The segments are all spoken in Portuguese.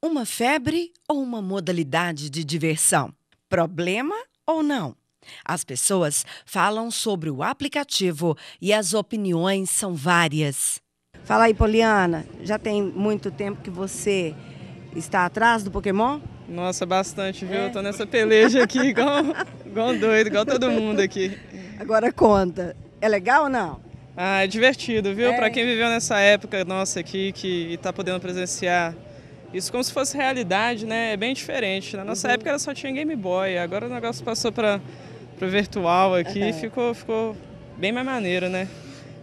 Uma febre ou uma modalidade de diversão? Problema ou não? As pessoas falam sobre o aplicativo e as opiniões são várias. Fala aí, Poliana, já tem muito tempo que você está atrás do Pokémon? Nossa, bastante, viu? É. Tô nessa peleja aqui, igual, igual doido, igual todo mundo aqui. Agora conta, é legal ou não? Ah, é divertido, viu? É. Para quem viveu nessa época nossa aqui, que está podendo presenciar isso como se fosse realidade, né? É bem diferente. Na nossa uhum. época ela só tinha Game Boy, agora o negócio passou para para virtual aqui uhum. ficou ficou bem mais maneiro, né?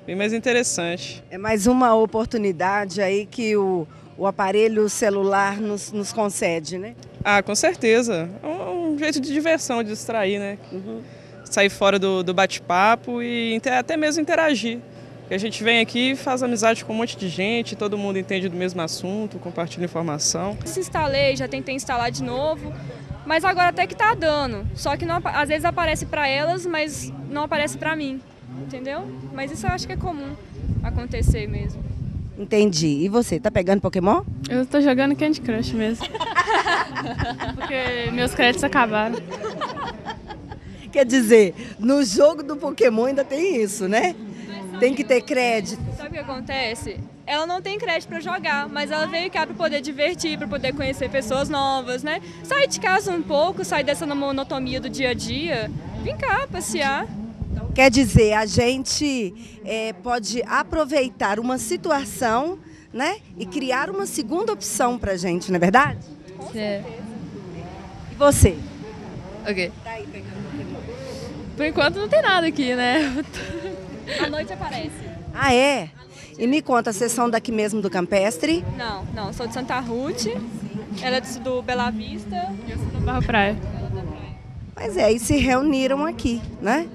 Bem mais interessante. É mais uma oportunidade aí que o, o aparelho celular nos, nos concede, né? Ah, com certeza. É um, um jeito de diversão, de distrair, né? Uhum. Sair fora do, do bate-papo e até mesmo interagir. E a gente vem aqui, faz amizade com um monte de gente, todo mundo entende do mesmo assunto, compartilha informação. Se instalei, já tentei instalar de novo, mas agora até que tá dando. Só que não, às vezes aparece para elas, mas não aparece para mim, entendeu? Mas isso eu acho que é comum acontecer mesmo. Entendi. E você, tá pegando Pokémon? Eu tô jogando Candy Crush mesmo. Porque meus créditos acabaram. Quer dizer, no jogo do Pokémon ainda tem isso, né? Tem que ter crédito. Sabe o que acontece? Ela não tem crédito para jogar, mas ela veio cá para poder divertir, para poder conhecer pessoas novas, né? Sai de casa um pouco, sai dessa monotonia do dia a dia, vem cá passear. Quer dizer, a gente é, pode aproveitar uma situação, né? E criar uma segunda opção para gente, não é verdade? Com é. certeza. E você? Ok. Tá Por enquanto não tem nada aqui, né? A noite aparece. Ah, é? E me conta, vocês são daqui mesmo do Campestre? Não, não, sou de Santa Ruth, ela é do Bela Vista e eu sou do Barro Praia. Mas é, e se reuniram aqui, né?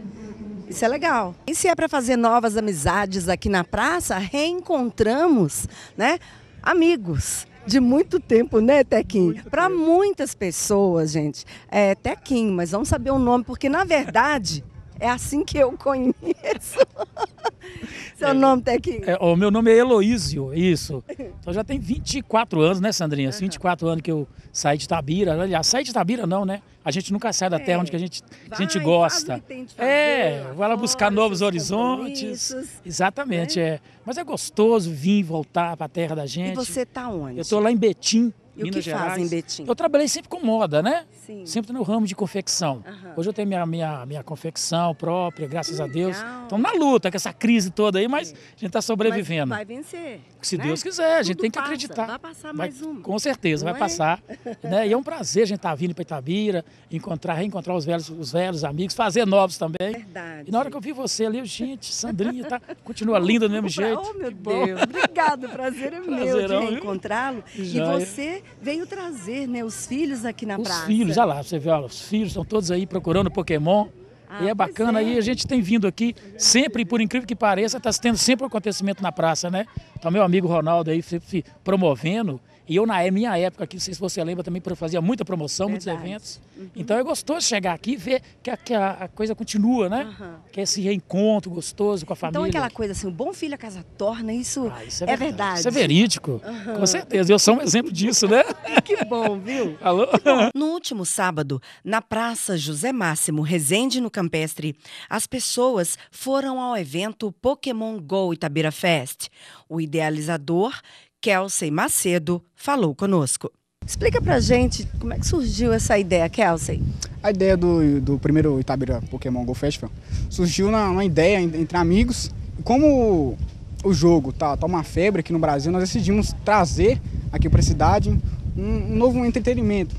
Isso é legal. E se é para fazer novas amizades aqui na praça, reencontramos, né? Amigos de muito tempo, né, Tequinho? Para muitas pessoas, gente, é Tequinho, mas vamos saber o nome, porque na verdade é assim que eu conheço. Seu é, nome tá aqui. É, o meu nome é Heloísio, isso. Então já tem 24 anos, né, Sandrinha? Uhum. 24 anos que eu saí de Tabira. Aliás, saí de Tabira não, né? A gente nunca sai da é. terra onde a gente, Vai, a gente gosta. é, vai lá buscar novos horizontes. Exatamente, né? é. Mas é gostoso vir voltar para a terra da gente. E você tá onde? Eu tô lá em Betim, e Minas o que Gerais. fazem, Betim? Eu trabalhei sempre com moda, né? Sim. Sempre no ramo de confecção. Uhum. Hoje eu tenho minha, minha, minha confecção própria, graças a Deus. Estamos na luta com essa crise toda aí, mas é. a gente está sobrevivendo. Mas vai vencer. Se né? Deus quiser, Tudo a gente tem que passa. acreditar. Vai passar mais vai, uma. Com certeza, Não vai é? passar. né? E é um prazer a gente estar tá vindo para Itabira, encontrar, reencontrar os velhos, os velhos amigos, fazer novos também. Verdade. E na hora que eu vi você ali, eu, gente, Sandrinha, tá, continua linda do mesmo jeito. Oh, meu Deus. Obrigado, prazer é Prazerão, meu de reencontrá-lo. E você veio trazer né, os filhos aqui na os praça. Os filhos, olha lá, você vê, olha, os filhos estão todos aí procurando Pokémon. Ah, e é bacana, é. e a gente tem vindo aqui sempre, por incrível que pareça, está tendo sempre um acontecimento na praça, né? Então, meu amigo Ronaldo aí sempre promovendo. E eu, na é minha época aqui, não sei se você lembra, também fazia muita promoção, Verdade. muitos eventos. Uhum. Então é gostoso chegar aqui e ver que a, que a, coisa continua, né? Uhum. Que é esse reencontro gostoso com a então, família. Então aquela coisa assim, o bom filho a casa torna, isso, ah, isso é, é verdade. é, verdade. Isso é verídico, uhum. com certeza. Eu sou um exemplo disso, né? que bom, viu? Alô? Bom. No último sábado, na Praça José Máximo Resende, no campestre, as pessoas foram ao evento Pokémon Go Itabira Fest. O idealizador, Kelsey Macedo, falou conosco. Explica pra gente como é que surgiu essa ideia, Kelsey. A ideia do, do primeiro Itabira Pokémon Go Festival surgiu na, ideia entre amigos. Como o jogo tá, tá uma febre aqui no Brasil, nós decidimos trazer aqui para a cidade um, um novo entretenimento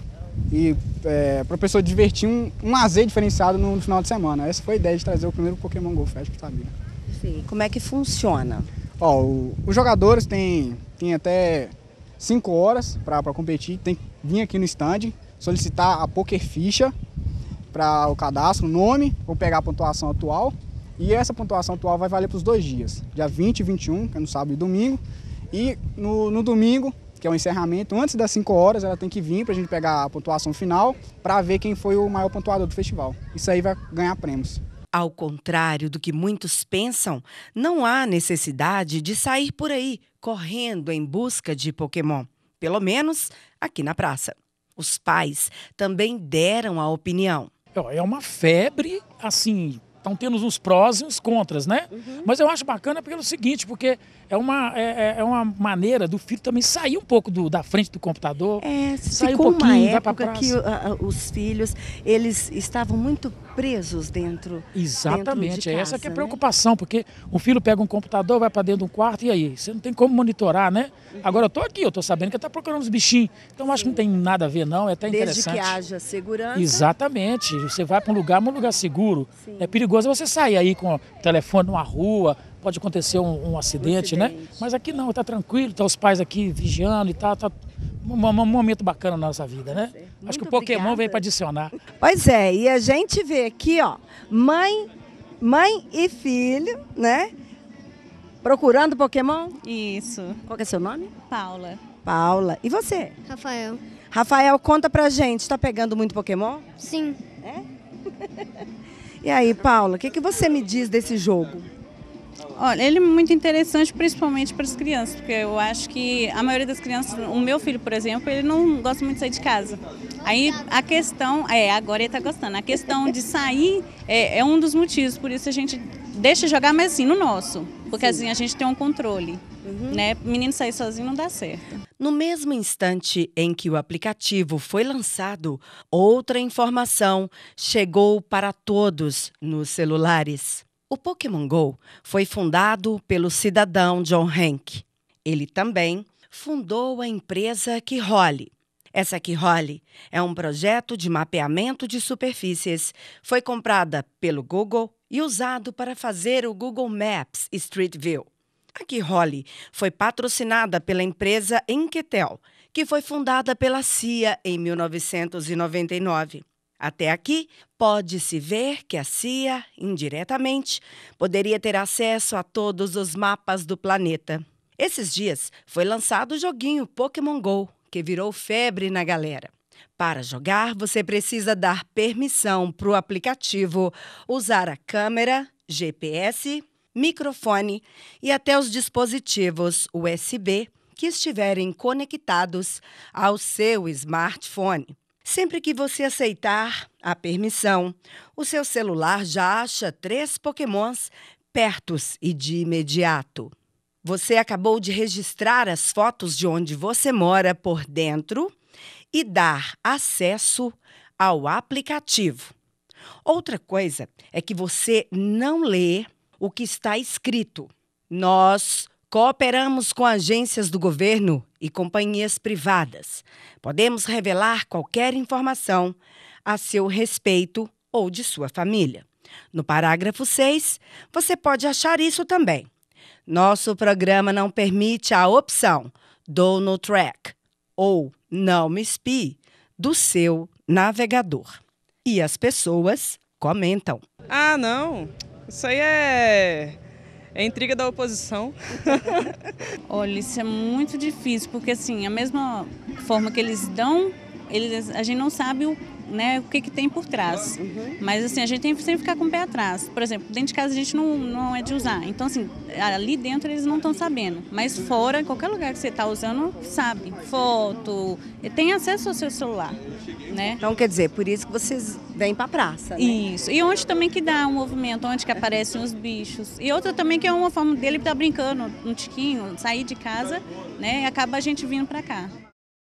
e é, para a pessoa divertir um, um diferenciado no final de semana. Essa foi a ideia de trazer o primeiro Pokémon GO Fest para tá Itabira. Sim. Como é que funciona? Ó, o, os jogadores têm, tem até 5 horas para competir, tem que vir aqui no stand, solicitar a poker ficha para o cadastro, nome, ou pegar a pontuação atual. E essa pontuação atual vai valer para os dois dias, dia 20 e 21, que é no sábado e domingo. E no, no domingo que é o encerramento. Antes das 5 horas, ela tem que vir para a gente pegar a pontuação final para ver quem foi o maior pontuador do festival. Isso aí vai ganhar prêmios. Ao contrário do que muitos pensam, não há necessidade de sair por aí correndo em busca de Pokémon. Pelo menos aqui na praça. Os pais também deram a opinião. É uma febre, assim, estão tendo uns prós e uns contras, né? Uhum. Mas eu acho bacana pelo seguinte, porque é uma, é, é, é uma maneira do filho também sair um pouco do, da frente do computador. É, sair um pouquinho, uma época que uh, os filhos, eles estavam muito presos dentro Exatamente, dentro de casa, é essa que é a né? preocupação, né? porque o filho pega um computador, vai para dentro de um quarto e aí? Você não tem como monitorar, né? Uhum. Agora eu tô aqui, eu tô sabendo que tá procurando os bichinhos. Então eu acho que não tem nada a ver não, é até Desde interessante. Desde que haja segurança. Exatamente, você vai para um lugar, um lugar seguro. Sim. É perigoso perigoso é você sair aí com o telefone numa rua, pode acontecer um, um acidente, um né? Mas aqui não, tá tranquilo, tá os pais aqui vigiando e tá, tá um, um momento bacana na nossa vida, né? Muito Acho que o Pokémon obrigada. veio para adicionar. Pois é, e a gente vê aqui, ó, mãe, mãe e filho, né? Procurando Pokémon? Isso. Qual é seu nome? Paula. Paula. E você? Rafael. Rafael, conta pra gente, tá pegando muito Pokémon? Sim. É? E aí, Paula, o que, que você me diz desse jogo? Olha, ele é muito interessante, principalmente para as crianças, porque eu acho que a maioria das crianças, o meu filho, por exemplo, ele não gosta muito de sair de casa. Aí a questão, é, agora ele está gostando, a questão de sair é, é, um dos motivos, por isso a gente deixa jogar, mas assim, no nosso, porque Sim. assim a gente tem um controle, uhum. né? Menino sair sozinho não dá certo. No mesmo instante em que o aplicativo foi lançado, outra informação chegou para todos nos celulares. O Pokémon Go foi fundado pelo cidadão John Hank. Ele também fundou a empresa Keyhole. Essa Keyhole é um projeto de mapeamento de superfícies. Foi comprada pelo Google e usado para fazer o Google Maps Street View. A Holly, foi patrocinada pela empresa Enquetel, que foi fundada pela CIA em 1999. Até aqui, pode-se ver que a CIA, indiretamente, poderia ter acesso a todos os mapas do planeta. Esses dias foi lançado o joguinho Pokémon Go, que virou febre na galera. Para jogar, você precisa dar permissão para o aplicativo usar a câmera, GPS microfone e até os dispositivos USB que estiverem conectados ao seu smartphone. Sempre que você aceitar a permissão, o seu celular já acha três Pokémons pertos e de imediato. Você acabou de registrar as fotos de onde você mora por dentro e dar acesso ao aplicativo. Outra coisa é que você não lê o que está escrito. Nós cooperamos com agências do governo e companhias privadas. Podemos revelar qualquer informação a seu respeito ou de sua família. No parágrafo 6, você pode achar isso também. Nosso programa não permite a opção do no track ou não me espie do seu navegador. E as pessoas comentam. Ah, não. Isso aí é, é intriga da oposição. Olha, isso é muito difícil, porque assim, a mesma forma que eles dão, eles, a gente não sabe o né, o que, que tem por trás. Uhum. Mas assim, a gente tem que sempre ficar com o pé atrás. Por exemplo, dentro de casa a gente não, não é de usar. Então, assim, ali dentro eles não estão sabendo. Mas fora, em qualquer lugar que você está usando, sabe. Foto, eh, tem acesso ao seu celular. Né? Então, quer dizer, por isso que vocês vêm para a praça. Né? Isso. E onde também que dá um movimento, onde que aparecem os bichos. E outra também que é uma forma dele estar tá brincando, um tiquinho, sair de casa, né? E acaba a gente vindo para cá.